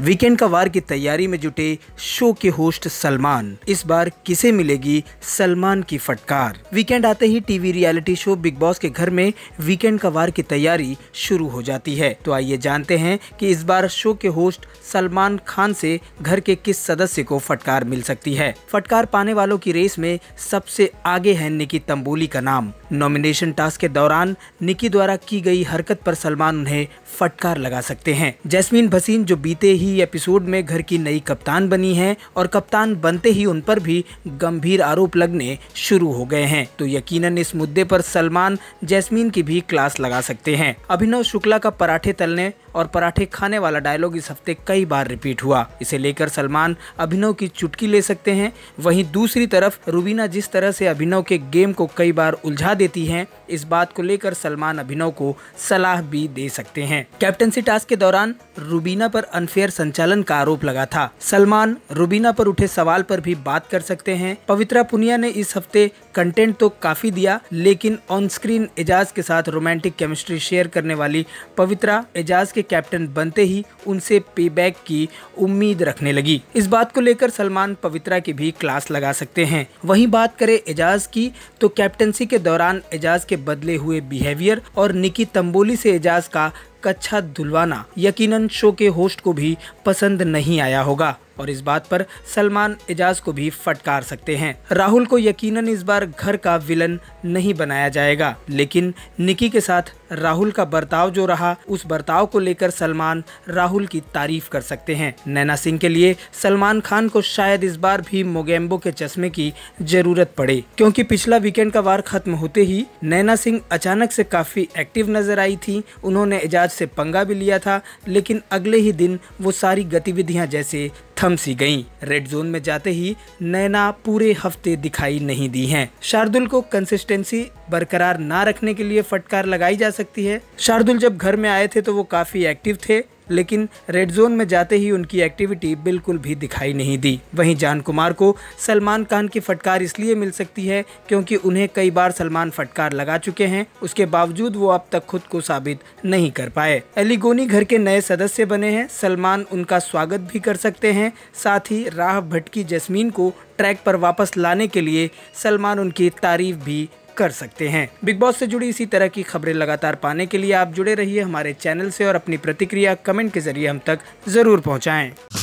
Weekend का वार की तैयारी में जुटे शो के होस्ट सलमान इस बार किसे मिलेगी सलमान की फटकार वीकेंड आते ही TV reality show Bigg Boss के घर में वीकेंड का वार की तैयारी शुरू हो जाती है तो आइए जानते हैं कि इस बार शो के होस्ट सलमान खान से घर के किस सदस्य को फटकार मिल सकती है फटकार पाने वालों की रेस में सबसे आगे है निकी तंबोली का नाम नॉमिनेशन टास्क के दौरान निकी द्वारा की गई हरकत पर सलमान उन्हें फटकार लगा सकते हैं जैस्मीन भसीन जो बीते ही एपिसोड में घर की नई कप्तान बनी है और कप्तान बनते ही उन पर भी गंभीर आरोप लगने शुरू हो गए हैं तो यकीनन इस मुद्दे पर सलमान जैस्मीन की भी क्लास लगा सकते हैं अभिनव शुक्ला का पराठे तलने और पराठे खाने वाला डायलॉग इस हफ्ते कई बार रिपीट हुआ इसे लेकर सलमान अभिनव की चुटकी ले सकते हैं वहीं दूसरी तरफ रूबीना जिस तरह से अभिनव के गेम को कई बार उलझा देती हैं इस बात को लेकर सलमान अभिनव को सलाह भी दे सकते हैं कैप्टनसी टास्क के दौरान रूबीना पर अनफेयर संचालन का आरोप लगा था सलमान रूबीना पर उठे सवाल पर भी बात कर सकते हैं पवित्रा पुनिया ने इस हफ्ते कंटेंट तो काफी दिया लेकिन ऑन स्क्रीन एजाज के साथ रोमांटिक केमिस्ट्री शेयर करने वाली पवित्रा एजाज के के कैप्टन बनते ही उनसे पे की उम्मीद रखने लगी इस बात को लेकर सलमान पवित्रा की भी क्लास लगा सकते हैं वहीं बात करें एजाज की तो कैप्टनसी के दौरान एजाज के बदले हुए बिहेवियर और निकी तंबोली से एजाज का कच्छा धुलवाना यकीनन शो के होस्ट को भी पसंद नहीं आया होगा और इस बात पर सलमान एजाज को भी फटकार सकते हैं राहुल को यकीनन इस बार घर का विलन नहीं बनाया जाएगा लेकिन निकी के साथ राहुल का बर्ताव जो रहा उस बर्ताव को लेकर सलमान राहुल की तारीफ कर सकते हैं नैना सिंह के लिए सलमान खान को शायद इस बार भी मोगेम्बो के चश्मे की जरूरत पड़े क्योंकि पिछला वीकेंड का वार खत्म होते ही नैना सिंह अचानक से काफी एक्टिव नजर आई थी उन्होंने एजाज से पंगा भी लिया था लेकिन अगले ही दिन वो सारी गतिविधियां जैसे थम सी गईं। रेड जोन में जाते ही नैना पूरे हफ्ते दिखाई नहीं दी हैं। शार्दुल को कंसिस्टेंसी बरकरार ना रखने के लिए फटकार लगाई जा सकती है शार्दुल जब घर में आए थे तो वो काफी एक्टिव थे लेकिन रेड जोन में जाते ही उनकी एक्टिविटी बिल्कुल भी दिखाई नहीं दी वहीं जान कुमार को सलमान खान की फटकार इसलिए मिल सकती है क्योंकि उन्हें कई बार सलमान फटकार लगा चुके हैं उसके बावजूद वो अब तक खुद को साबित नहीं कर पाए एलिगोनी घर के नए सदस्य बने हैं सलमान उनका स्वागत भी कर सकते हैं साथ ही राह भटकी जस्मीन को ट्रैक पर वापस लाने के लिए सलमान उनकी तारीफ भी कर सकते हैं बिग बॉस से जुड़ी इसी तरह की खबरें लगातार पाने के लिए आप जुड़े रहिए हमारे चैनल से और अपनी प्रतिक्रिया कमेंट के जरिए हम तक जरूर पहुंचाएं।